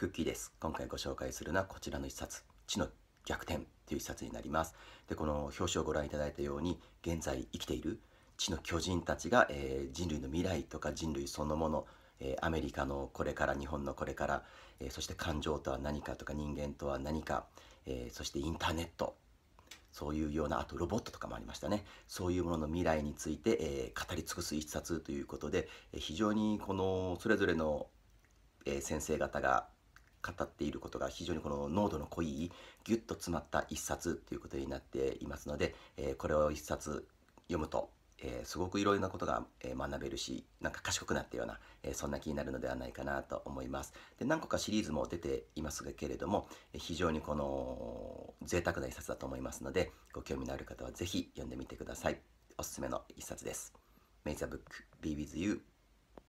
クッキーです。今回ご紹介するのはこちらの一冊、地の逆転という一冊になります。で、この表紙をご覧いただいたように、現在生きている地の巨人たちが、えー、人類の未来とか人類そのもの、えー、アメリカのこれから、日本のこれから、えー、そして感情とは何かとか人間とは何か、えそしてインターネット、そういうような、あとロボットとかもありましたね。そういうものの未来について、え語り尽くす一冊ということで、え非常にこのそれぞれの、え先生方が語っていることが非常にこの濃度の濃いギュッと詰まった一冊ということになっていますので、えー、これを一冊読むと、えー、すごくいろいろなことが学べるしなんか賢くなったような、えー、そんな気になるのではないかなと思いますで何個かシリーズも出ていますけれども非常にこの贅沢な一冊だと思いますのでご興味のある方はぜひ読んでみてくださいおすすめの一冊ですメイザブック be with you